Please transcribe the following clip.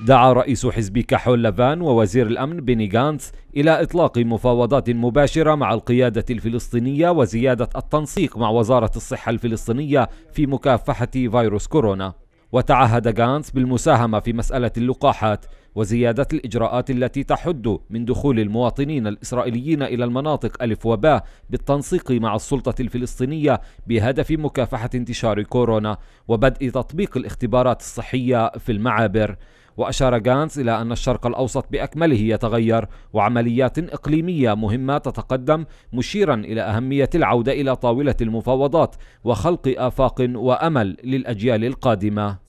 دعا رئيس حزب كحول لافان ووزير الأمن بيني غانتس إلى إطلاق مفاوضات مباشرة مع القيادة الفلسطينية وزيادة التنسيق مع وزارة الصحة الفلسطينية في مكافحة فيروس كورونا وتعهد غانتس بالمساهمة في مسألة اللقاحات وزيادة الإجراءات التي تحد من دخول المواطنين الإسرائيليين إلى المناطق ألف وباء بالتنسيق مع السلطة الفلسطينية بهدف مكافحة انتشار كورونا وبدء تطبيق الاختبارات الصحية في المعابر وأشار غانس إلى أن الشرق الأوسط بأكمله يتغير وعمليات إقليمية مهمة تتقدم مشيرا إلى أهمية العودة إلى طاولة المفاوضات وخلق آفاق وأمل للأجيال القادمة